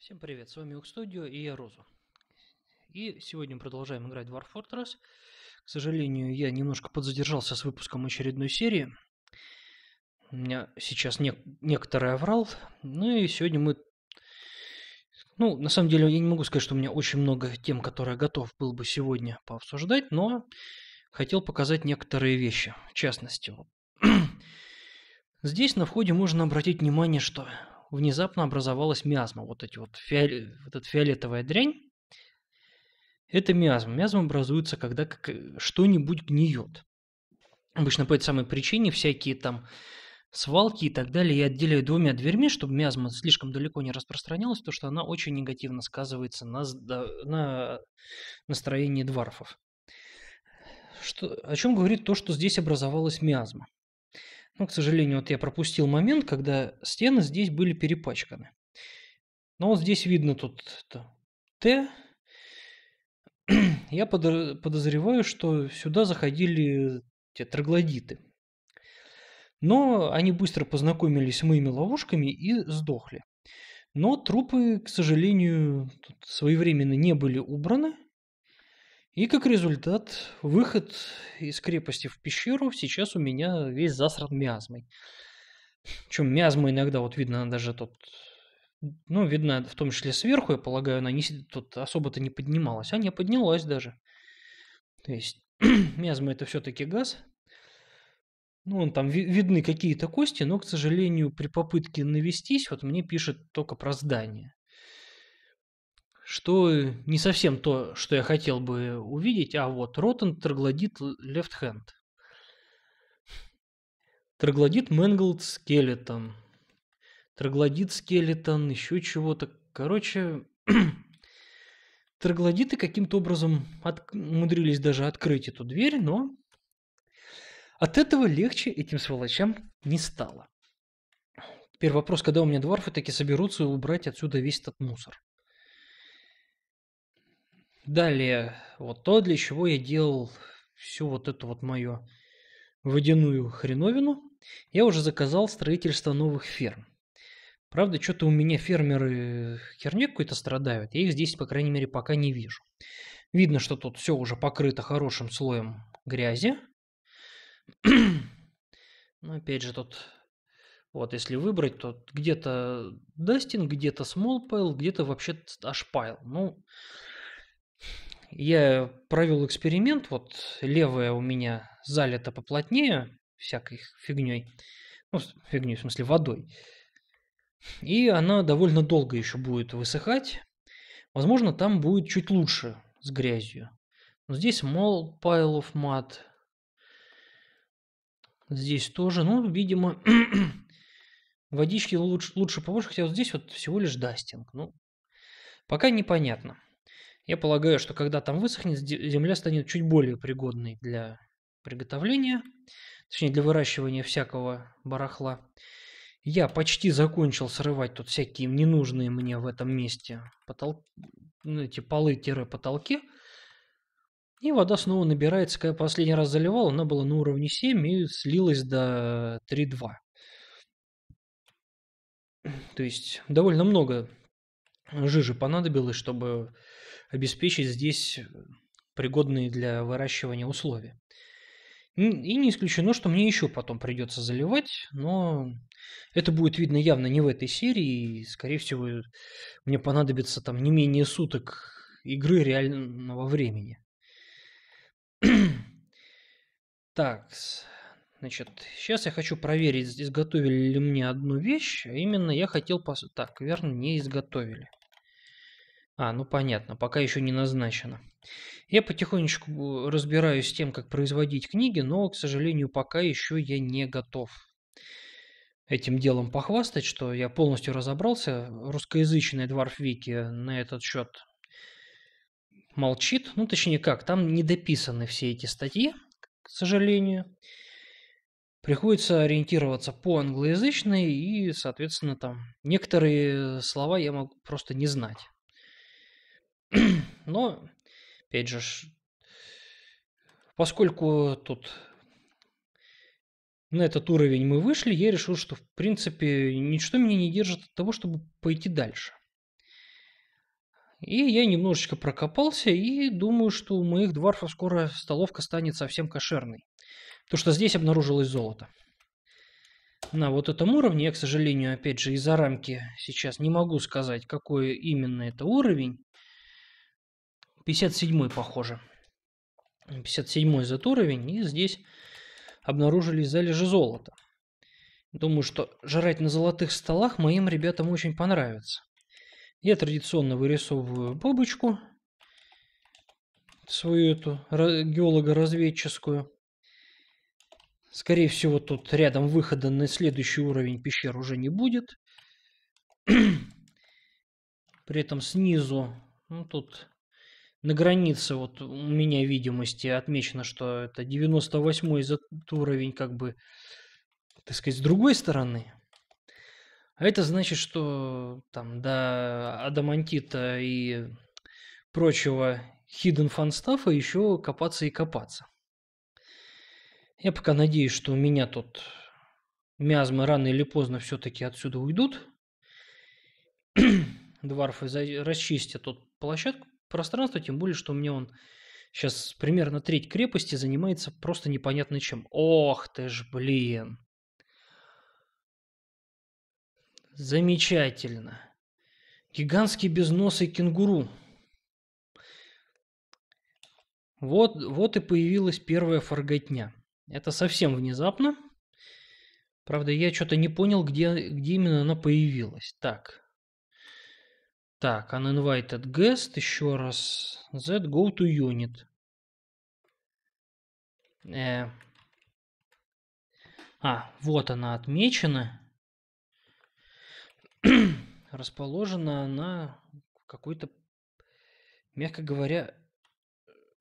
Всем привет, с вами Ух Студио и я Розу. И сегодня мы продолжаем играть в War Fortress. К сожалению, я немножко подзадержался с выпуском очередной серии. У меня сейчас не некоторый аврал. Ну и сегодня мы... Ну, на самом деле, я не могу сказать, что у меня очень много тем, которые я готов был бы сегодня пообсуждать, но хотел показать некоторые вещи. В частности, Здесь на входе можно обратить внимание, что внезапно образовалась миазма. Вот, эти вот, фиоле, вот эта фиолетовая дрянь – это миазма. Миазма образуется, когда э, что-нибудь гниет. Обычно по этой самой причине всякие там свалки и так далее я отделяю двумя дверьми, чтобы миазма слишком далеко не распространялась, потому что она очень негативно сказывается на, на настроении дворфов. Что, о чем говорит то, что здесь образовалась миазма? Ну, к сожалению, вот я пропустил момент, когда стены здесь были перепачканы. Но вот здесь видно тут Т. Я подозреваю, что сюда заходили те троглодиты. Но они быстро познакомились с моими ловушками и сдохли. Но трупы, к сожалению, своевременно не были убраны – и как результат, выход из крепости в пещеру сейчас у меня весь засран миазмой. Причем миазма иногда, вот видно даже тот, ну, видно в том числе сверху, я полагаю, она не, тут особо-то не поднималась, а не поднялась даже. То есть миазма это все-таки газ, ну, он там ви- видны какие-то кости, но, к сожалению, при попытке навестись, вот мне пишет только про здание что э, не совсем то, что я хотел бы увидеть, а вот Rotten Троглодит Left Hand. Троглодит Mangled Skeleton. Троглодит Скелетон, еще чего-то. Короче, троглодиты каким-то образом от... умудрились даже открыть эту дверь, но от этого легче этим сволочам не стало. Теперь вопрос, когда у меня дворфы таки соберутся и убрать отсюда весь этот мусор. Далее, вот то, для чего я делал всю вот эту вот мою водяную хреновину, я уже заказал строительство новых ферм. Правда, что-то у меня фермеры херня какой-то страдают, я их здесь, по крайней мере, пока не вижу. Видно, что тут все уже покрыто хорошим слоем грязи. Но ну, опять же, тут вот если выбрать, то где-то дастинг, где-то Small Pile, где-то вообще ашпайл. Ну, я провел эксперимент, вот левая у меня залита поплотнее всякой фигней, ну, фигней, в смысле водой, и она довольно долго еще будет высыхать. Возможно, там будет чуть лучше с грязью. Но здесь мол pile of mud. Здесь тоже, ну, видимо, водички лучше, лучше побольше, хотя вот здесь вот всего лишь дастинг. Ну, пока непонятно. Я полагаю, что когда там высохнет, земля станет чуть более пригодной для приготовления, точнее для выращивания всякого барахла. Я почти закончил срывать тут всякие ненужные мне в этом месте потол... Ну, эти полы-потолки. И вода снова набирается. Когда я последний раз заливал, она была на уровне 7 и слилась до 3,2. То есть довольно много жижи понадобилось, чтобы обеспечить здесь э, пригодные для выращивания условия. И не исключено, что мне еще потом придется заливать, но это будет видно явно не в этой серии, и, скорее всего, э, мне понадобится там не менее суток игры реального времени. так, значит, сейчас я хочу проверить, изготовили ли мне одну вещь, а именно я хотел... Пос... Так, верно, не изготовили. А, ну понятно, пока еще не назначено. Я потихонечку э, разбираюсь с тем, как производить книги, но, к сожалению, пока еще я не готов этим делом похвастать, что я полностью разобрался. Русскоязычный Эдвард Вики на этот счет молчит. Ну, точнее как, там не дописаны все эти статьи, к сожалению. Приходится ориентироваться по англоязычной и, соответственно, там некоторые слова я могу просто не знать. Но, опять же, поскольку тут на этот уровень мы вышли, я решил, что в принципе ничто меня не держит от того, чтобы пойти дальше. И я немножечко прокопался и думаю, что у моих дворфов скоро столовка станет совсем кошерной. то что здесь обнаружилось золото. На вот этом уровне я, к сожалению, опять же из-за рамки сейчас не могу сказать, какой именно это уровень. 57 похоже. 57 за уровень, и здесь обнаружили залежи золота. Думаю, что жрать на золотых столах моим ребятам очень понравится. Я традиционно вырисовываю бабочку, свою эту геолого-разведческую. Скорее всего, тут рядом выхода на следующий уровень пещер уже не будет. При этом снизу, ну тут на границе вот у меня видимости отмечено, что это 98 этот уровень как бы, так сказать, с другой стороны. А это значит, что там до адамантита и прочего hidden фанстафа еще копаться и копаться. Я пока надеюсь, что у меня тут мязмы рано или поздно все-таки отсюда уйдут. Дварфы расчистят тут площадку Пространство, тем более, что у меня он сейчас примерно треть крепости занимается просто непонятно чем. Ох ты ж, блин. Замечательно. Гигантский безносый кенгуру. Вот, вот и появилась первая фарготня. Это совсем внезапно. Правда, я что-то не понял, где, где именно она появилась. Так, так, uninvited guest, еще раз. Z, go to unit. Э, а, вот она отмечена. Расположена она в какой-то, мягко говоря,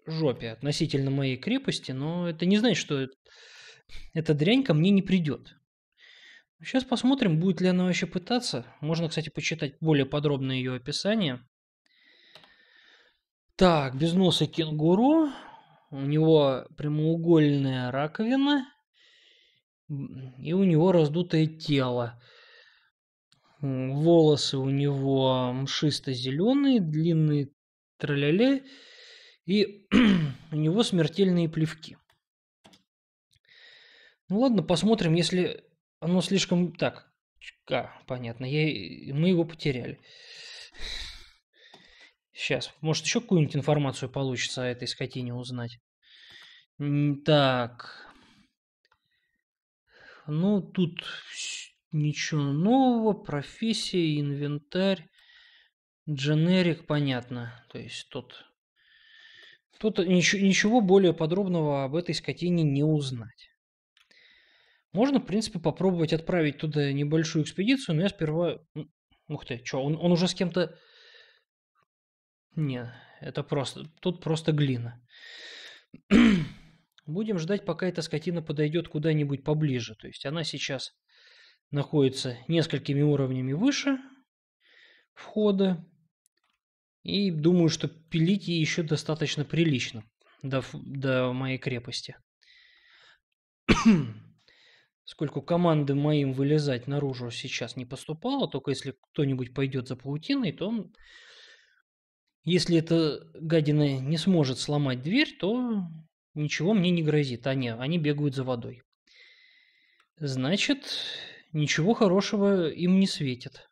жопе относительно моей крепости, но это не значит, что эта дрянь ко мне не придет. Сейчас посмотрим, будет ли она вообще пытаться. Можно, кстати, почитать более подробное ее описание. Так, без носа кенгуру. У него прямоугольная раковина. И у него раздутое тело. Волосы у него мшисто-зеленые, длинные тролляле. И у него смертельные плевки. Ну ладно, посмотрим, если оно слишком так. А, понятно. Я... Мы его потеряли. Сейчас. Может, еще какую-нибудь информацию получится о этой скотине узнать. Так. Ну, тут ничего нового. Профессия, инвентарь. Дженерик, понятно. То есть тут... Тут ничего более подробного об этой скотине не узнать. Можно, в принципе, попробовать отправить туда небольшую экспедицию, но я сперва... Ух ты, что, он, он уже с кем-то... Не, это просто... Тут просто глина. Будем ждать, пока эта скотина подойдет куда-нибудь поближе. То есть она сейчас находится несколькими уровнями выше входа. И думаю, что пилить ей еще достаточно прилично до, до моей крепости. Сколько команды моим вылезать наружу сейчас не поступало, только если кто-нибудь пойдет за паутиной, то он... Если эта гадина не сможет сломать дверь, то ничего мне не грозит. А не, они бегают за водой. Значит, ничего хорошего им не светит.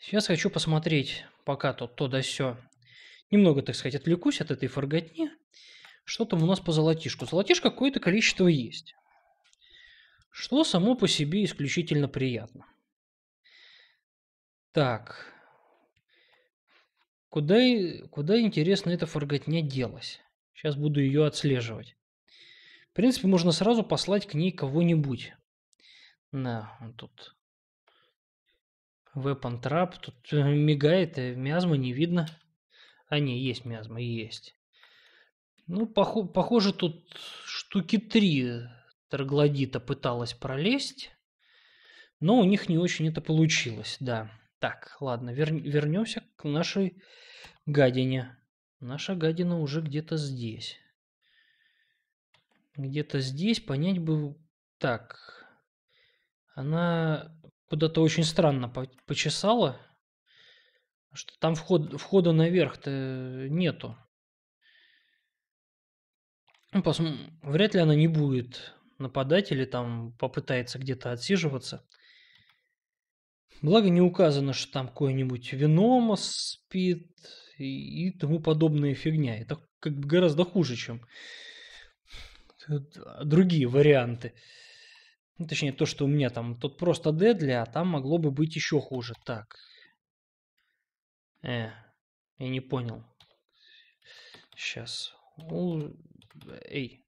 Сейчас хочу посмотреть пока тут то да все. Немного, так сказать, отвлекусь от этой фарготни. Что там у нас по золотишку? Золотишко какое-то количество есть что само по себе исключительно приятно. Так, куда, куда интересно эта фарготня делась? Сейчас буду ее отслеживать. В принципе, можно сразу послать к ней кого-нибудь. На, он тут Weapon Trap, тут э, мигает, а миазма не видно. А не, есть миазма, есть. Ну, пох похоже, тут штуки три э, троглодита пыталась пролезть, но у них не очень это получилось, да. Так, ладно, вер... вернемся к нашей гадине. Наша гадина уже где-то здесь. Где-то здесь понять бы... Так, она куда-то очень странно по почесала, что там вход, входа наверх-то нету. Ну, Посмотрим. Вряд ли она не будет нападать или там попытается где-то отсиживаться. Благо не указано, что там какой-нибудь винома спит и, и тому подобная фигня. Это как бы гораздо хуже, чем а, другие варианты. Ну, точнее, то, что у меня там. Тут просто дедли, а там могло бы быть еще хуже. Так. Э, я не понял. Сейчас. Эй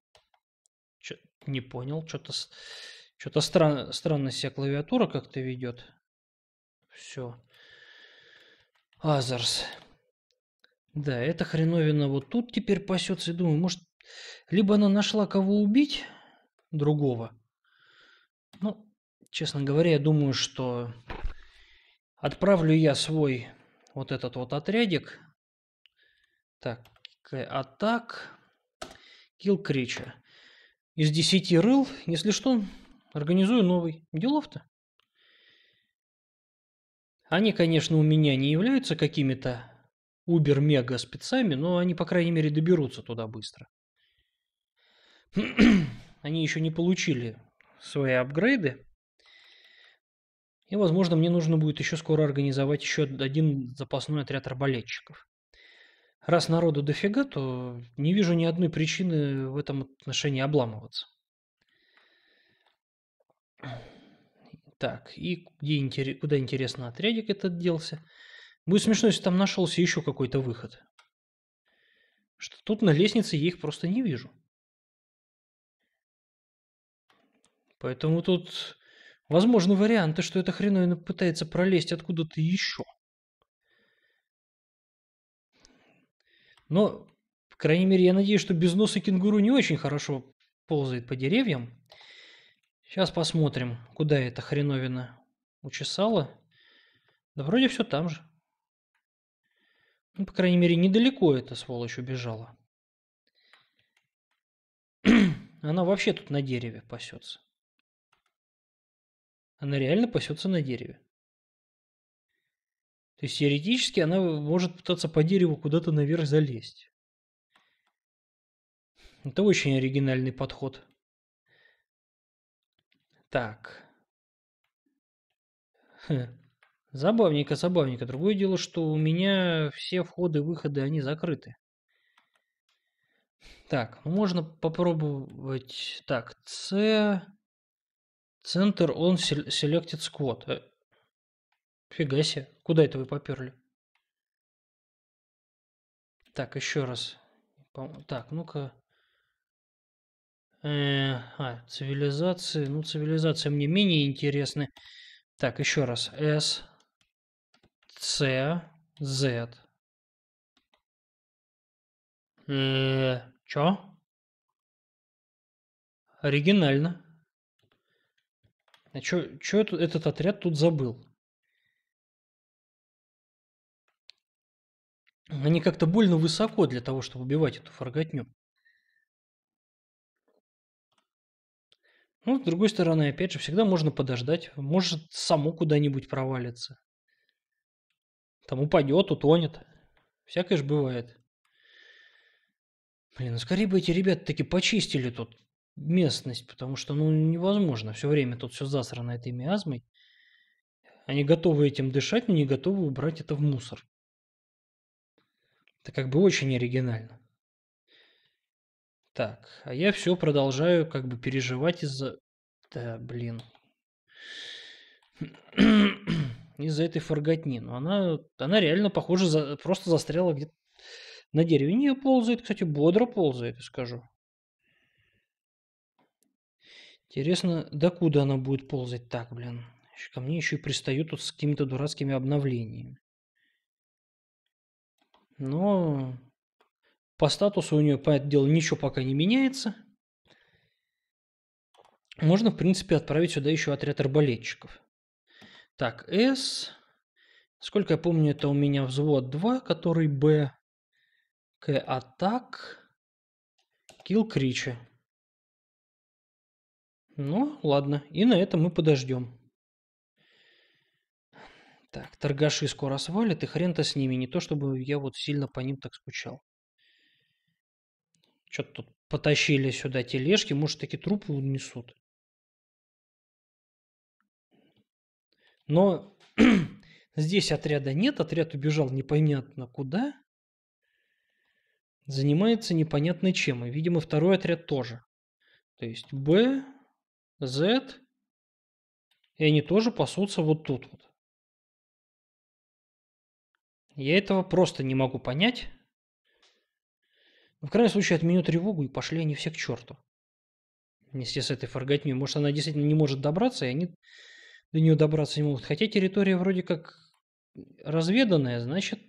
не понял, что-то что-то странно, странно себя клавиатура как-то ведет. Все. Азарс. Да, эта хреновина вот тут теперь пасется. И думаю, может, либо она нашла кого убить другого. Ну, честно говоря, я думаю, что отправлю я свой вот этот вот отрядик. Так, атак. Kill Крича из десяти рыл, если что, организую новый. Делов-то. Они, конечно, у меня не являются какими-то убер-мега спецами, но они, по крайней мере, доберутся туда быстро. они еще не получили свои апгрейды. И, возможно, мне нужно будет еще скоро организовать еще один запасной отряд арбалетчиков. Раз народу дофига, то не вижу ни одной причины в этом отношении обламываться. Так, и где куда интересно отрядик этот делся? Будет смешно, если там нашелся еще какой-то выход. Что тут на лестнице я их просто не вижу. Поэтому тут возможны варианты, что эта хреновина пытается пролезть откуда-то еще. Но, по крайней мере, я надеюсь, что без носа кенгуру не очень хорошо ползает по деревьям. Сейчас посмотрим, куда эта хреновина учесала. Да вроде все там же. Ну, по крайней мере, недалеко эта сволочь убежала. Она вообще тут на дереве пасется. Она реально пасется на дереве. То есть теоретически она может пытаться по дереву куда-то наверх залезть. Это очень оригинальный подход. Так. Хе. Хм. Забавненько, забавненько. Другое дело, что у меня все входы-выходы, и они закрыты. Так, ну можно попробовать... Так, C... Центр, он селектит сквот. Фига себе. Куда это вы поперли? Так, еще раз. Так, ну-ка. Э, а, цивилизации. Ну, цивилизации мне менее интересны. Так, еще раз. С. C, З. Э, чё? Оригинально. А чё, чё этот отряд тут забыл? Они как-то больно высоко для того, чтобы убивать эту фарготню. Ну, с другой стороны, опять же, всегда можно подождать. Может, само куда-нибудь провалится. Там упадет, утонет. Всякое же бывает. Блин, ну скорее бы эти ребята таки почистили тут местность, потому что, ну, невозможно. Все время тут все засрано этой миазмой. Они готовы этим дышать, но не готовы убрать это в мусор. Это как бы очень оригинально. Так, а я все продолжаю как бы переживать из-за... Да, блин. из-за этой фарготни. Но ну, она, она реально, похоже, за... просто застряла где-то на дереве. Не, ползает, кстати, бодро ползает, скажу. Интересно, докуда она будет ползать так, блин. Ко мне еще и пристают тут с какими-то дурацкими обновлениями но по статусу у нее, понятное дело, ничего пока не меняется. Можно, в принципе, отправить сюда еще отряд арбалетчиков. Так, С, Сколько я помню, это у меня взвод 2, который Б К атак. Килл крича. Ну, ладно. И на этом мы подождем. Так, торгаши скоро свалят, и хрен-то с ними. Не то, чтобы я вот сильно по ним так скучал. Что-то тут потащили сюда тележки. Может, такие трупы унесут. Но здесь отряда нет. Отряд убежал непонятно куда. Занимается непонятно чем. И, видимо, второй отряд тоже. То есть Б, З И они тоже пасутся вот тут вот. Я этого просто не могу понять. Ну, в крайнем случае, отменю тревогу и пошли они все к черту. Вместе с этой фарготней. Может, она действительно не может добраться, и они до нее добраться не могут. Хотя территория вроде как разведанная, значит,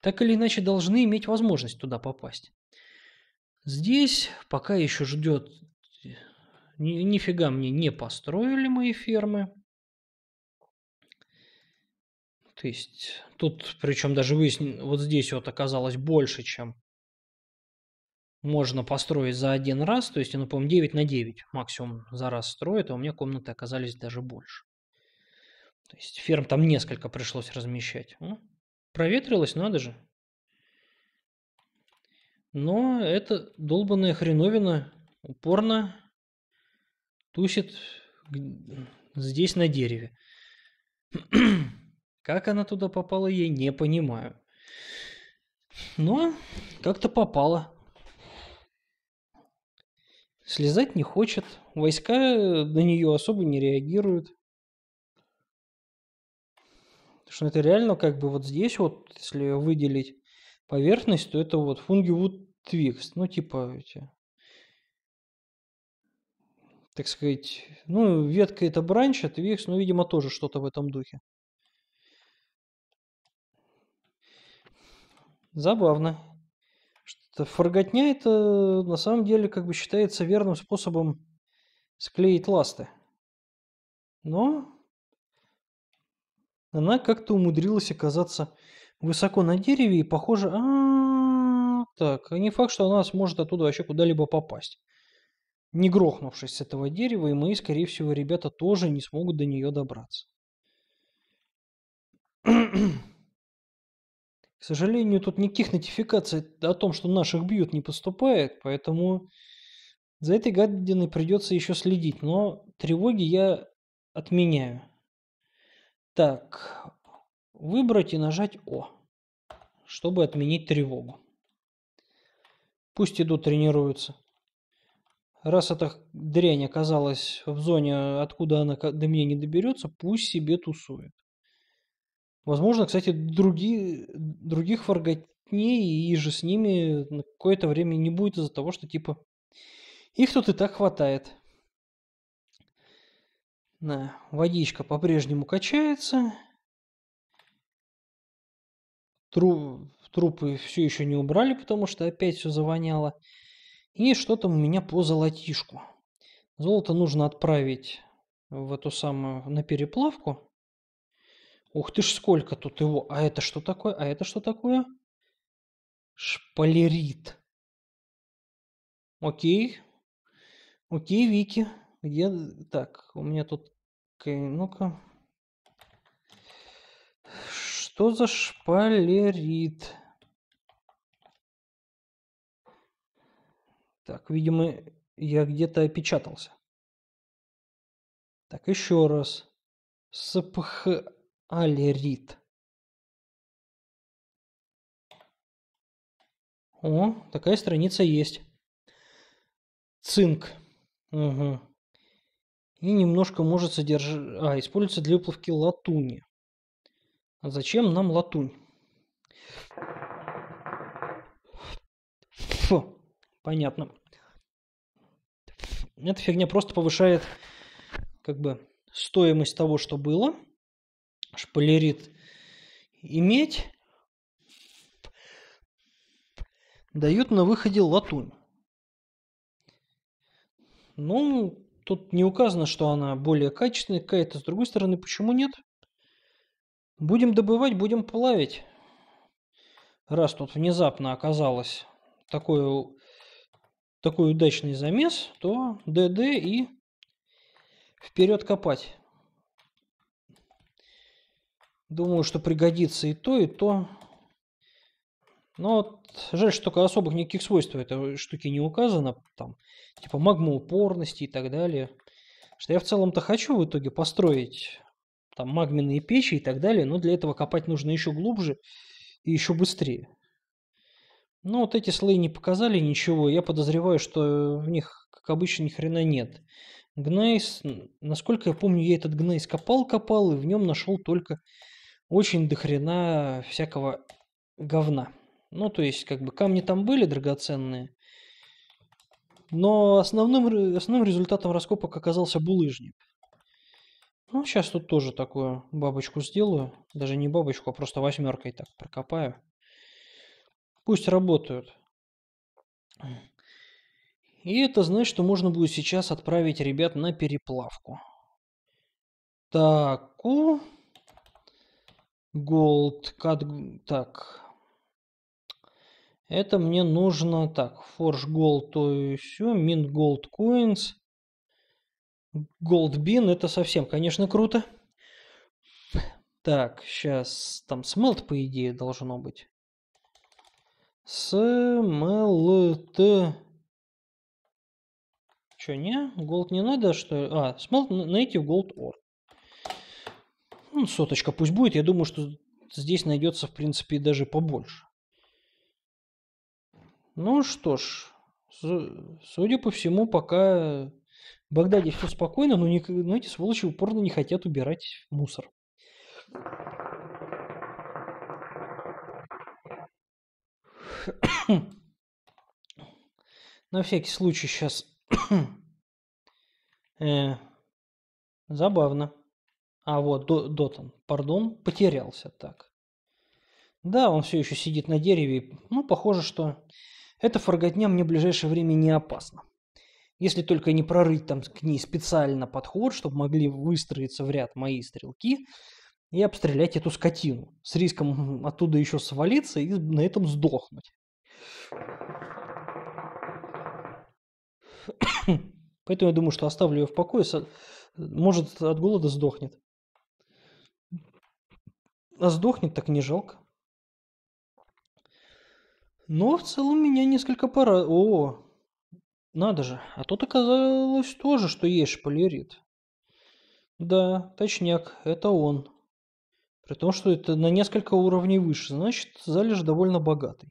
так или иначе должны иметь возможность туда попасть. Здесь пока еще ждет... Э, нифига мне не построили мои фермы. То есть тут, причем даже выяснилось, вот здесь вот оказалось больше, чем можно построить за один раз. То есть, я напомню, 9 на 9 максимум за раз строит, а у меня комнаты оказались даже больше. То есть ферм там несколько пришлось размещать. Ну, проветрилось, надо же. Но эта долбанная хреновина упорно тусит здесь на дереве. Как она туда попала, я не понимаю. Но как-то попала. Слезать не хочет. Войска э, на нее особо не реагируют. Потому что это реально как бы вот здесь вот, если выделить поверхность, то это вот фунгивуд твикс. Ну, типа, эти, так сказать, ну, ветка это бранч, а твикс, ну, видимо, тоже что-то в этом духе. Забавно. Что-то форготня это на самом деле как бы считается верным способом склеить ласты. Но она как-то умудрилась оказаться высоко на дереве и похоже... А -а -а так, не факт, что она сможет оттуда вообще куда-либо попасть. Не грохнувшись с этого дерева, и мои, скорее всего, ребята тоже не смогут до нее добраться. К сожалению, тут никаких нотификаций о том, что наших бьют, не поступает, поэтому за этой гадиной придется еще следить, но тревоги я отменяю. Так, выбрать и нажать О, чтобы отменить тревогу. Пусть идут тренируются. Раз эта дрянь оказалась в зоне, откуда она до меня не доберется, пусть себе тусует. Возможно, кстати, другие, других фарготней и же с ними на какое-то время не будет из-за того, что типа их тут и так хватает. Да, водичка по-прежнему качается. Тру... Трупы все еще не убрали, потому что опять все завоняло. И что-то у меня по золотишку. Золото нужно отправить в эту самую, на переплавку. Ух ты ж, сколько тут его. А это что такое? А это что такое? Шпалерит. Окей. Окей, Вики. Где... Так, у меня тут... Ну-ка. Что за шпалерит? Так, видимо, я где-то опечатался. Так, еще раз. СПХ алерит. О, такая страница есть. Цинк. Угу. И немножко может содержать... А, используется для выплавки латуни. А зачем нам латунь? Фу, понятно. Эта фигня просто повышает как бы стоимость того, что было шпалерит иметь, дают на выходе латунь. Ну, тут не указано, что она более качественная какая-то. С другой стороны, почему нет? Будем добывать, будем плавить. Раз тут внезапно оказалось такой такой удачный замес, то ДД и вперед копать. Думаю, что пригодится и то, и то. Но вот, жаль, что только особых никаких свойств этой штуки не указано, там, типа магмоупорности и так далее. Что я в целом-то хочу в итоге построить там магменные печи и так далее, но для этого копать нужно еще глубже и еще быстрее. Но вот эти слои не показали ничего, я подозреваю, что в них, как обычно, ни хрена нет. Гнейс, насколько я помню, я этот гнейс копал-копал и в нем нашел только очень дохрена всякого говна. Ну, то есть, как бы камни там были драгоценные, но основным, основным результатом раскопок оказался булыжник. Ну, сейчас тут тоже такую бабочку сделаю. Даже не бабочку, а просто восьмеркой так прокопаю. Пусть работают. И это значит, что можно будет сейчас отправить ребят на переплавку. Так, Gold, cut, так. Это мне нужно, так, Forge Gold, то и все, Mint Gold Coins. Gold Bean, это совсем, конечно, круто. Так, сейчас там смелт, по идее, должно быть. Смелт. Че, не? Голд не надо, что ли? А, смелт найти в Gold Ore. Ну, соточка пусть будет. Я думаю, что здесь найдется, в принципе, даже побольше. Ну что ж, судя по всему, пока в Багдаде все спокойно, но, не, но ну, эти сволочи упорно не хотят убирать мусор. На всякий случай сейчас. э, забавно. А вот Дотон, пардон, потерялся так. Да, он все еще сидит на дереве. Ну, похоже, что эта форготня мне в ближайшее время не опасна. Если только не прорыть там к ней специально подход, чтобы могли выстроиться в ряд мои стрелки и обстрелять эту скотину. С риском оттуда еще свалиться и на этом сдохнуть. Поэтому я думаю, что оставлю ее в покое. Может, от голода сдохнет. А сдохнет так не жалко. Но в целом меня несколько пора... О, надо же. А тут оказалось тоже, что есть шпалерит. Да, точняк, это он. При том, что это на несколько уровней выше, значит, залежь довольно богатый.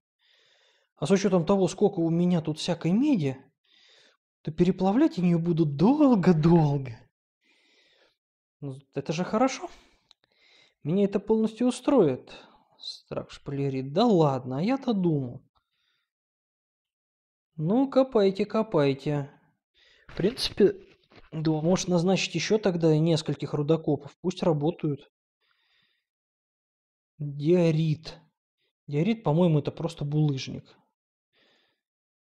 А с учетом того, сколько у меня тут всякой меди, то переплавлять я ее буду долго-долго. Ну, это же хорошо. Меня это полностью устроит. Страх шпалерит. Да ладно, а я-то думал. Ну, копайте, копайте. В принципе, думаю, может назначить еще тогда нескольких рудокопов. Пусть работают. Диорит. Диорит, по-моему, это просто булыжник.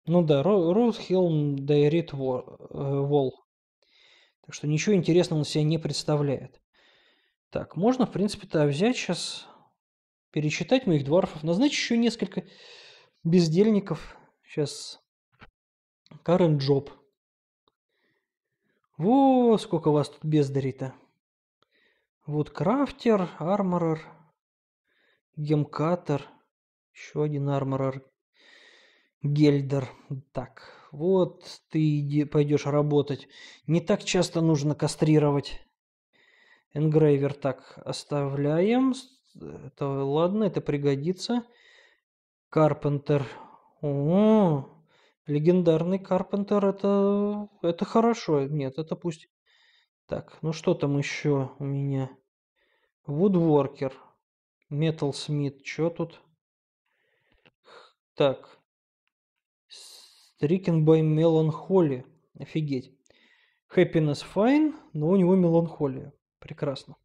Ну да, Роудхелм Диорит э, Вол. Так что ничего интересного он себя не представляет. Так, можно, в принципе-то, взять сейчас, перечитать моих дворфов, назначить еще несколько бездельников. Сейчас Карен Джоб. Во, сколько вас тут бездарей-то. Вот крафтер, арморер, гемкатер, еще один арморер, гельдер. Так, вот ты пойдешь работать. Не так часто нужно кастрировать. Энгрейвер так оставляем. Это, ладно, это пригодится. Карпентер. О, легендарный Карпентер. Это, это хорошо. Нет, это пусть. Так, ну что там еще у меня? Вудворкер. Металсмит. Что тут? Так. Stricken by Melancholy. Офигеть. Happiness fine, но у него меланхолия. Прекрасно.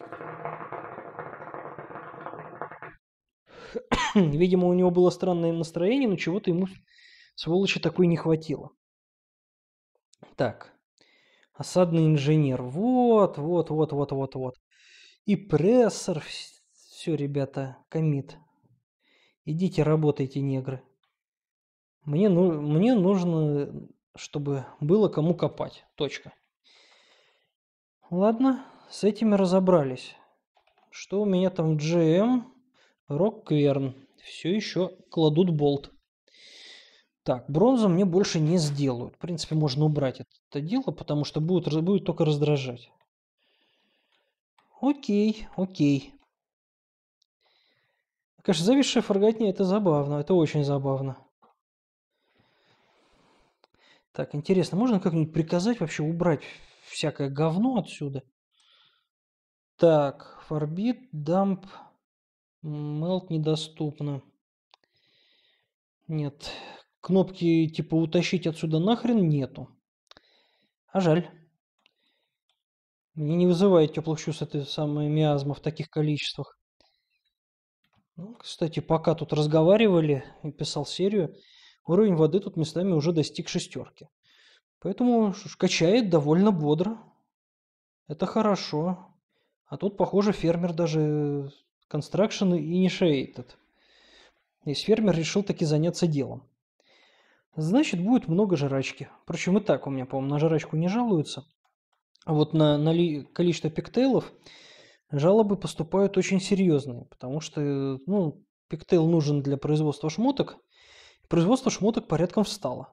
Видимо, у него было странное настроение, но чего-то ему, сволочи, такой не хватило. Так. Осадный инженер. Вот, вот, вот, вот, вот, вот. И прессор. Все, ребята, комит. Идите работайте, негры. Мне, ну, мне нужно, чтобы было кому копать. Точка. Ладно, с этими разобрались. Что у меня там в GM? Роккверн. Все еще кладут болт. Так, бронзу мне больше не сделают. В принципе, можно убрать это дело, потому что будет, будет только раздражать. Окей, окей. Конечно, зависшая фарготня это забавно, это очень забавно. Так, интересно, можно как-нибудь приказать вообще убрать всякое говно отсюда. Так, forbid, dump, melt недоступно. Нет, кнопки типа утащить отсюда нахрен нету. А жаль. Мне не вызывает теплых чувств этой самой миазма в таких количествах. Ну, кстати, пока тут разговаривали и писал серию, уровень воды тут местами уже достиг шестерки. Поэтому качает довольно бодро. Это хорошо. А тут, похоже, фермер даже construction и не шейтед. То фермер решил таки заняться делом. Значит, будет много жрачки. Причем и так у меня, по-моему, на жрачку не жалуются. А вот на, на ли, количество пиктейлов жалобы поступают очень серьезные, потому что ну, пиктейл нужен для производства шмоток. Производство шмоток порядком встало.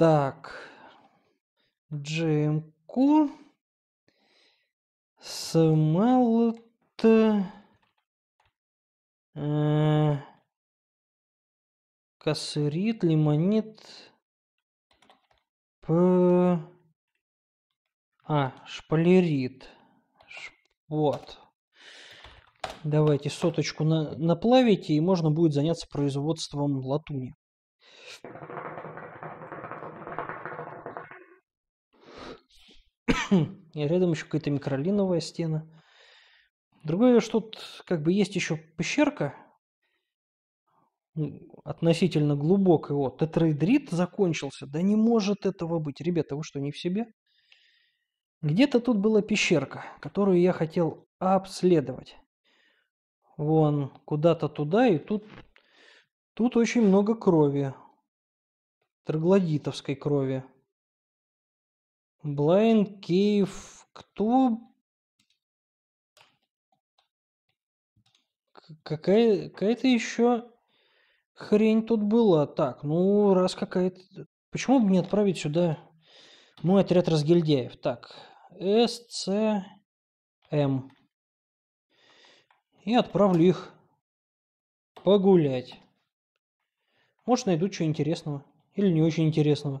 Так, джемку смелт э, косырит, лимонит, п... А, шпалерит. Вот. Давайте соточку на... наплавите, и можно будет заняться производством латуни. И рядом еще какая-то микролиновая стена. Другое, что тут как бы есть еще пещерка, относительно глубокая. Вот, тетраэдрит закончился. Да не может этого быть. Ребята, вы что, не в себе? Где-то тут была пещерка, которую я хотел обследовать. Вон, куда-то туда, и тут, тут очень много крови. Троглодитовской крови. Блейн, Киев, кто? Какая, какая-то еще хрень тут была. Так, ну раз какая-то... Почему бы не отправить сюда мой отряд разгильдяев? Так, С, М И отправлю их погулять. Может, найду что интересного или не очень интересного.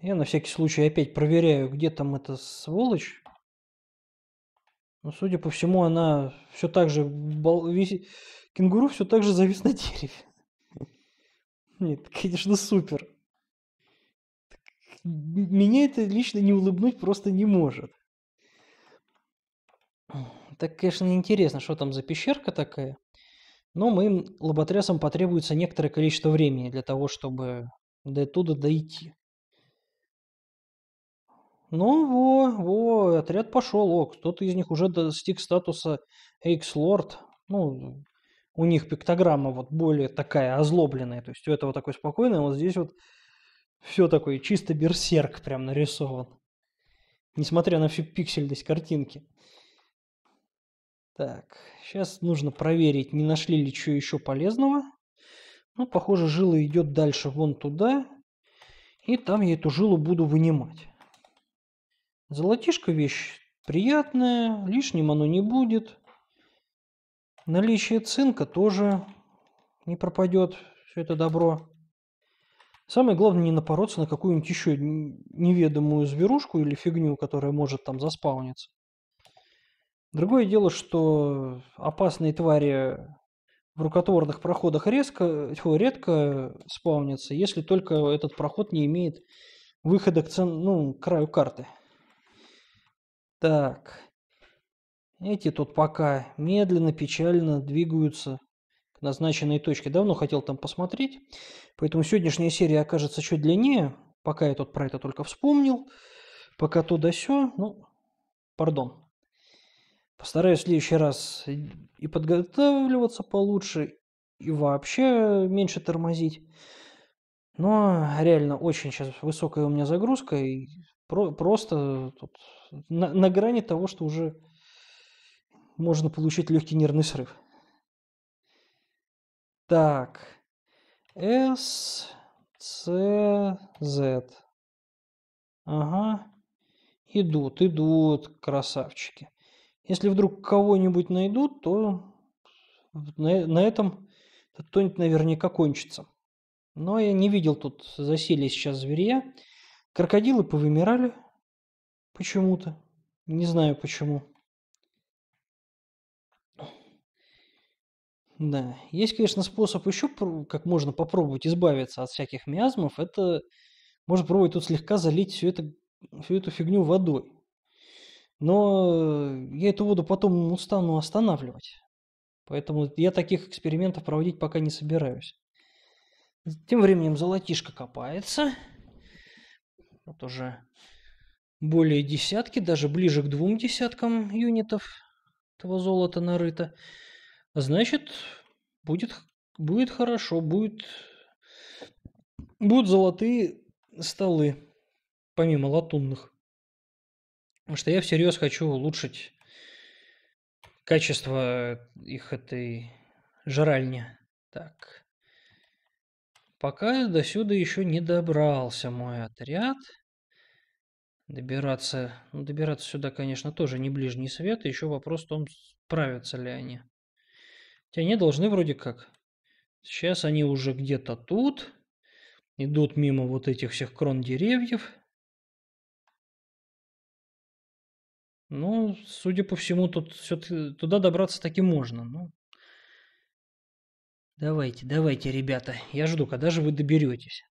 Я на всякий случай опять проверяю, где там эта сволочь. Но, судя по всему, она все так же... Бол... Вис... Кенгуру все так же завис на дереве. Нет, конечно, супер. Меня это лично не улыбнуть просто не может. Так, конечно, интересно, что там за пещерка такая. Но моим лоботрясам потребуется некоторое количество времени для того, чтобы до туда дойти. Ну, во, во, отряд пошел, о, кто-то из них уже достиг статуса Эйкс-Лорд. Ну, у них пиктограмма вот более такая озлобленная, то есть у этого такой спокойный, а вот здесь вот все такое чисто берсерк прям нарисован. Несмотря на всю пиксельность картинки. Так, сейчас нужно проверить, не нашли ли что еще полезного. Ну, похоже, жила идет дальше вон туда. И там я эту жилу буду вынимать. Золотишко вещь приятная, лишним оно не будет. Наличие цинка тоже не пропадет, все это добро. Самое главное не напороться на какую-нибудь еще неведомую зверушку или фигню, которая может там заспауниться. Другое дело, что опасные твари в рукотворных проходах резко, фу, редко спаунятся, если только этот проход не имеет выхода к, цен, ну, к краю карты. Так. Эти тут пока медленно, печально двигаются к назначенной точке. Давно хотел там посмотреть, поэтому сегодняшняя серия окажется чуть длиннее. Пока я тут про это только вспомнил. Пока то да сё. Ну, пардон. Постараюсь в следующий раз и подготавливаться получше, и вообще меньше тормозить. Но реально очень сейчас высокая у меня загрузка, и про, просто тут, на, на грани того, что уже можно получить легкий нервный срыв. Так. С, C, З. Ага. Идут, идут, красавчики. Если вдруг кого-нибудь найдут, то на, на этом кто-нибудь наверняка кончится. Но я не видел тут засели сейчас зверя. Крокодилы повымирали почему-то. Не знаю почему. Да, есть, конечно, способ еще, как можно попробовать избавиться от всяких миазмов, это можно пробовать тут слегка залить всю, это, всю эту фигню водой. Но э, я эту воду потом устану останавливать. Поэтому я таких экспериментов проводить пока не собираюсь. Тем временем золотишко копается. Вот уже более десятки, даже ближе к двум десяткам юнитов этого золота нарыто. А значит, будет, будет хорошо, будет, будут золотые столы, помимо латунных. Потому что я всерьез хочу улучшить качество их этой жаральни. Так. Пока до сюда еще не добрался мой отряд. Добираться, ну, добираться сюда, конечно, тоже не ближний свет. Еще вопрос в том, справятся ли они. Хотя они должны вроде как. Сейчас они уже где-то тут. Идут мимо вот этих всех крон деревьев. Ну, судя по всему, тут все туда добраться таки можно. Ну, Давайте, давайте, ребята. Я жду, когда же вы доберетесь.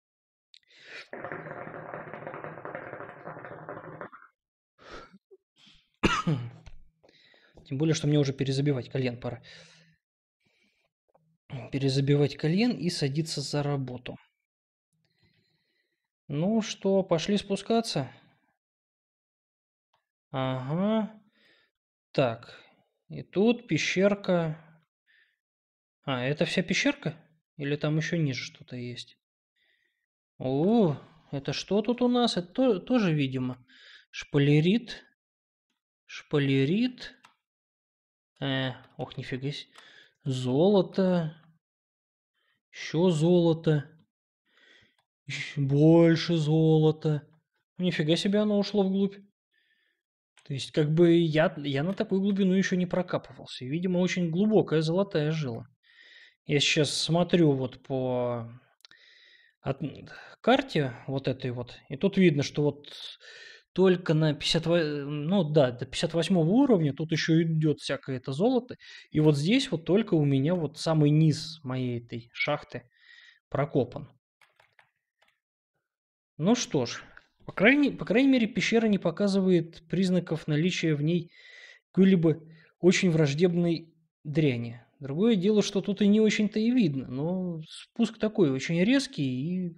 Тем более, что мне уже перезабивать колен пора. Перезабивать колен и садиться за работу. Ну что, пошли спускаться? Ага. Так. И тут пещерка а, это вся пещерка? Или там еще ниже что-то есть? О, это что тут у нас? Это тоже, видимо, шпалерит. Шпалерит. Э, ох, нифига себе. Золото. Еще золото. больше золота. Ну, нифига себе оно ушло вглубь. То есть, как бы я, я на такую глубину еще не прокапывался. видимо, очень глубокая золотая жила. Я сейчас смотрю вот по от... карте вот этой вот, и тут видно, что вот только на 58, ну да, до 58 уровня, тут еще идет всякое это золото, и вот здесь вот только у меня вот самый низ моей этой шахты прокопан. Ну что ж, по крайней, по крайней мере, пещера не показывает признаков наличия в ней какой-либо очень враждебной дряни. Другое дело, что тут и не очень-то и видно, но спуск такой очень резкий, и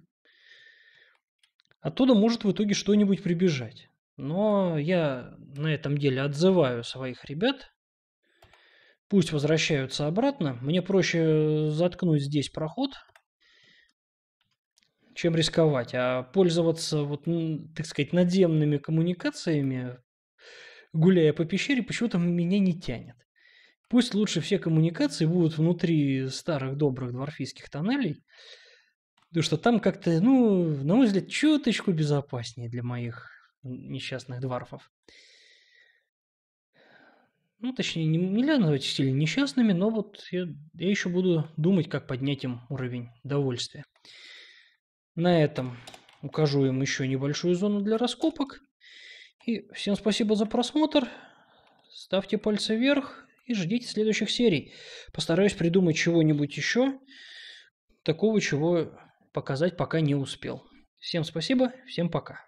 оттуда может в итоге что-нибудь прибежать. Но я на этом деле отзываю своих ребят. Пусть возвращаются обратно. Мне проще заткнуть здесь проход, чем рисковать. А пользоваться, вот, так сказать, надземными коммуникациями, гуляя по пещере, почему-то меня не тянет. Пусть лучше все коммуникации будут внутри старых добрых дворфийских тоннелей, потому что там как-то, ну, на мой взгляд, чуточку безопаснее для моих несчастных дворфов. Ну, точнее, не, нельзя назвать их сильно несчастными, но вот я, я еще буду думать, как поднять им уровень довольствия. На этом укажу им еще небольшую зону для раскопок. И всем спасибо за просмотр. Ставьте пальцы вверх, и ждите следующих серий. Постараюсь придумать чего-нибудь еще, такого, чего показать пока не успел. Всем спасибо, всем пока.